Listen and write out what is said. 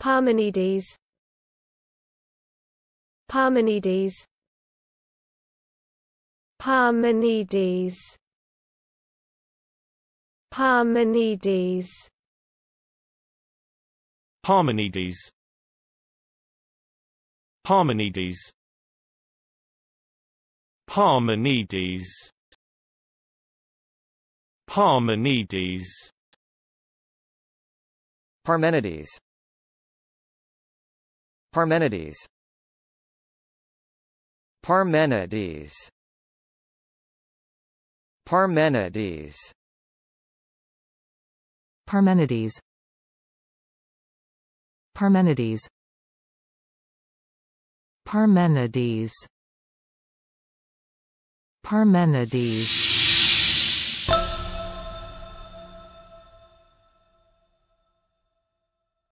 Parmenides Parmenides Parmenides Parmenides Parmenides Parmenides Parmenides Parmenides Parmenides Parmenides Parmenides Parmenides Parmenides Parmenides Parmenides Parmenides